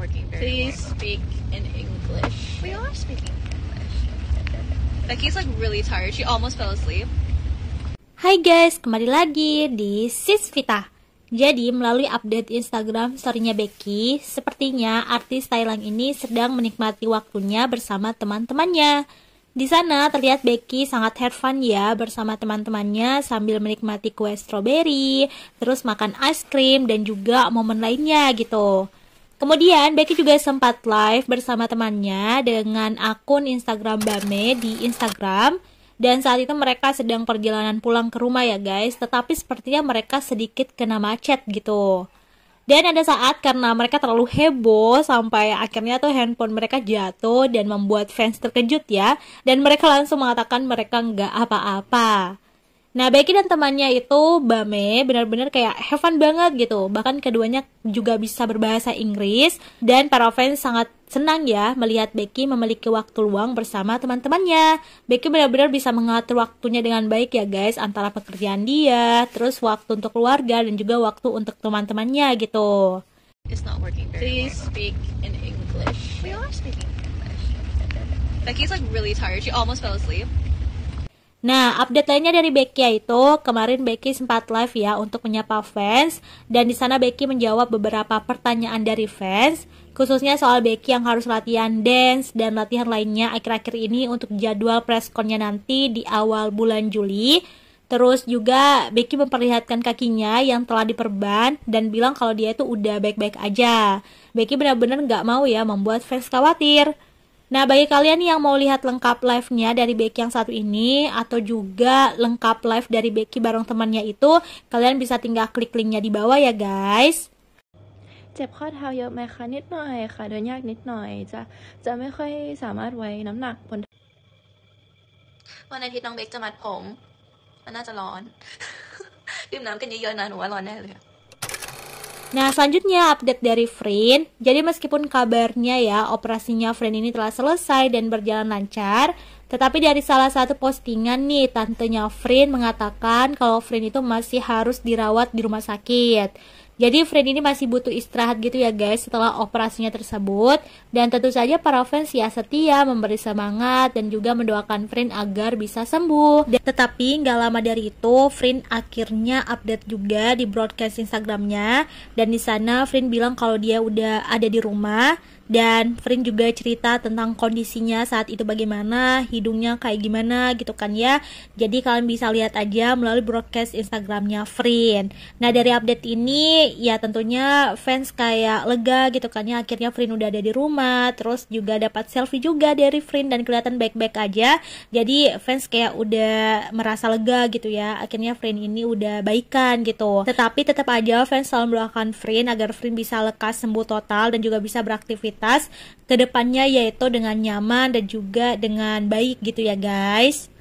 working very Please well. speak in English. We are speaking English. Becky's like really tired. She almost fell asleep. Hai guys, kembali lagi di Sis Vita. Jadi, melalui update Instagram story Becky, sepertinya artis Thailand ini sedang menikmati waktunya bersama teman-temannya. Di sana terlihat Becky sangat have fun ya bersama teman-temannya sambil menikmati kue strawberry, terus makan ice cream dan juga momen lainnya gitu. Kemudian Becky juga sempat live bersama temannya dengan akun Instagram Bame di Instagram dan saat itu mereka sedang perjalanan pulang ke rumah ya guys, tetapi sepertinya mereka sedikit kena macet gitu. Dan ada saat karena mereka terlalu heboh sampai akhirnya tuh handphone mereka jatuh dan membuat fans terkejut ya. Dan mereka langsung mengatakan mereka nggak apa-apa. Nah, Becky dan temannya itu Bame benar-benar kayak have fun banget gitu. Bahkan keduanya juga bisa berbahasa Inggris dan para fans sangat senang ya melihat Becky memiliki waktu luang bersama teman-temannya. Becky benar-benar bisa mengatur waktunya dengan baik ya guys antara pekerjaan dia, terus waktu untuk keluarga dan juga waktu untuk teman-temannya gitu. It's not working very Please well. speak in English. We are speaking English. Becky's like really tired. She almost fell asleep. Nah, update lainnya dari Becky yaitu kemarin Becky sempat live ya untuk menyapa fans dan di sana Becky menjawab beberapa pertanyaan dari fans khususnya soal Becky yang harus latihan dance dan latihan lainnya akhir-akhir ini untuk jadwal pressconnya nanti di awal bulan Juli. Terus juga Becky memperlihatkan kakinya yang telah diperban dan bilang kalau dia itu udah baik-baik aja. Becky benar-benar nggak mau ya membuat fans khawatir. Nah, bagi kalian yang mau lihat lengkap live-nya dari Becky yang satu ini atau juga lengkap live dari Becky bareng temannya itu, kalian bisa tinggal klik linknya di bawah ya, guys. เจ็บข้อเท้าเยอะไหมคะนิดหน่อยค่ะเดินยากนิดหน่อยจะจะไม่ค่อยสามารถไว้น้ำหนักบนวันอาทิตย์น้องเบคจะมัดผมมันน่าจะร้อน Nah, selanjutnya update dari Frin. Jadi meskipun kabarnya ya operasinya Frin ini telah selesai dan berjalan lancar, tetapi dari salah satu postingan nih tantenya Frin mengatakan kalau Frin itu masih harus dirawat di rumah sakit. Jadi Fred ini masih butuh istirahat gitu ya guys setelah operasinya tersebut dan tentu saja para fans ya setia memberi semangat dan juga mendoakan Fred agar bisa sembuh. Dan, tetapi nggak lama dari itu Fred akhirnya update juga di broadcast Instagramnya dan di sana Fred bilang kalau dia udah ada di rumah dan Frin juga cerita tentang kondisinya saat itu bagaimana, hidungnya kayak gimana gitu kan ya. Jadi kalian bisa lihat aja melalui broadcast Instagramnya Frin. Nah dari update ini ya tentunya fans kayak lega gitu kan ya akhirnya Frin udah ada di rumah, terus juga dapat selfie juga dari Frin dan kelihatan baik-baik aja. Jadi fans kayak udah merasa lega gitu ya. Akhirnya Frin ini udah baikan gitu. Tetapi tetap aja fans selalu mendoakan Frin agar Frin bisa lekas sembuh total dan juga bisa beraktivitas atas ke yaitu dengan nyaman dan juga dengan baik gitu ya guys.